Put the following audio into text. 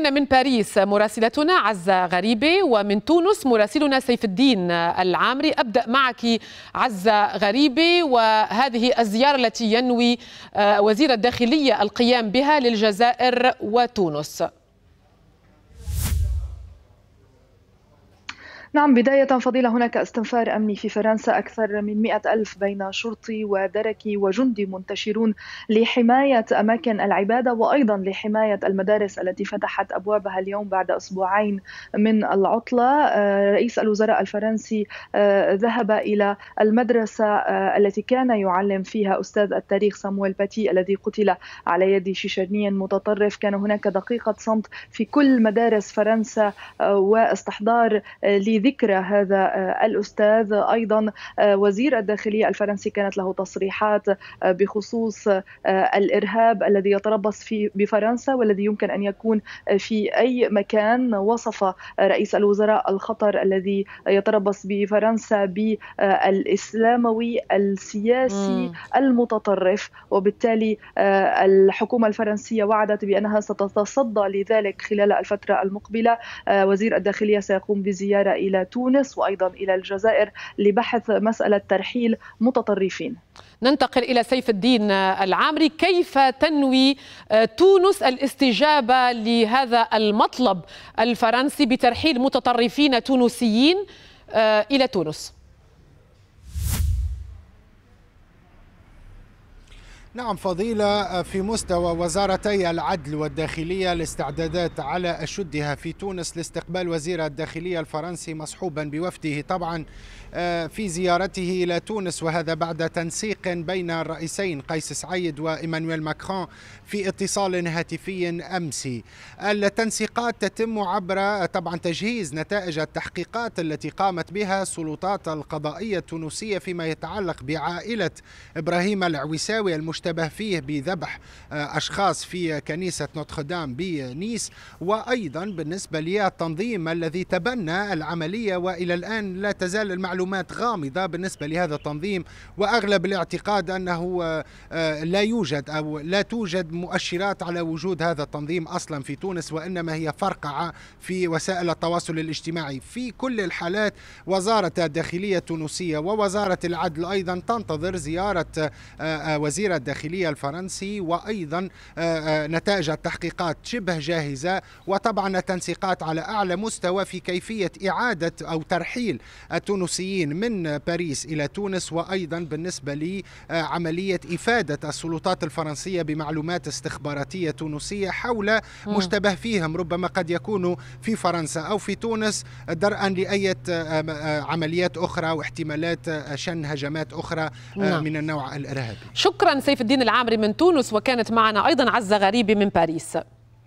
من باريس مراسلتنا عزة غريبة ومن تونس مراسلنا سيف الدين العامري أبدأ معك عزة غريبة وهذه الزيارة التي ينوي آه، وزير الداخلية القيام بها للجزائر وتونس نعم بداية فضيلة هناك استنفار أمني في فرنسا أكثر من مئة ألف بين شرطي ودركي وجندي منتشرون لحماية أماكن العبادة وأيضا لحماية المدارس التي فتحت أبوابها اليوم بعد أسبوعين من العطلة آه، رئيس الوزراء الفرنسي آه، ذهب إلى المدرسة آه، التي كان يعلم فيها أستاذ التاريخ سامويل باتي الذي قتل على يد شيشاني متطرف كان هناك دقيقة صمت في كل مدارس فرنسا واستحضار بذكرى هذا آه، الأستاذ أيضا آه، وزير الداخلية الفرنسي كانت له تصريحات آه، بخصوص الإرهاب الذي يتربص في بفرنسا والذي يمكن أن يكون في أي مكان وصف رئيس الوزراء الخطر الذي يتربص بفرنسا بالإسلاموي السياسي م. المتطرف وبالتالي الحكومة الفرنسية وعدت بأنها ستتصدى لذلك خلال الفترة المقبلة وزير الداخلية سيقوم بزيارة إلى إلى تونس وأيضا إلى الجزائر لبحث مسألة ترحيل متطرفين ننتقل إلى سيف الدين العامري كيف تنوي آه، تونس الاستجابة لهذا المطلب الفرنسي بترحيل متطرفين تونسيين آه، إلى تونس نعم فضيلة آه، في مستوى وزارتي العدل والداخلية الاستعدادات على أشدها في تونس لاستقبال وزير الداخلية الفرنسي مصحوبا بوفده طبعا آه، في زيارته إلى تونس وهذا بعد تنسيق بين الرئيسين قيس سعيد وإيمانويل ماكرون في اتصال هاتفي أمسي التنسيقات تتم عبر طبعا تجهيز نتائج التحقيقات التي قامت بها السلطات القضائية التونسية فيما يتعلق بعائلة إبراهيم العويساوي المشتركة يشتبه فيه بذبح آه، أشخاص في كنيسة نوتردام بنيس وأيضا بالنسبة للتنظيم الذي تبنى العملية وإلى الآن لا تزال المعلومات غامضة بالنسبة لهذا التنظيم وأغلب الاعتقاد أنه آه، آه، لا يوجد أو لا توجد مؤشرات على وجود هذا التنظيم أصلا في تونس وإنما هي فرقعة في وسائل التواصل الاجتماعي في كل الحالات وزارة الداخلية التونسية ووزارة العدل أيضا تنتظر زيارة وزير الداخلية الداخلية الفرنسي وأيضا آه، آه، نتائج التحقيقات شبه جاهزة وطبعا التنسيقات على أعلى مستوى في كيفية إعادة أو ترحيل التونسيين من باريس إلى تونس وأيضا بالنسبة لعملية آه، إفادة السلطات الفرنسية بمعلومات استخباراتية تونسية حول مشتبه فيهم ربما قد يكونوا في فرنسا أو في تونس درءا لأية عمليات أخرى واحتمالات شن هجمات أخرى نعم. من النوع الإرهابي شكرا سيف الدين العامري من تونس وكانت معنا أيضا عزة غريبي من باريس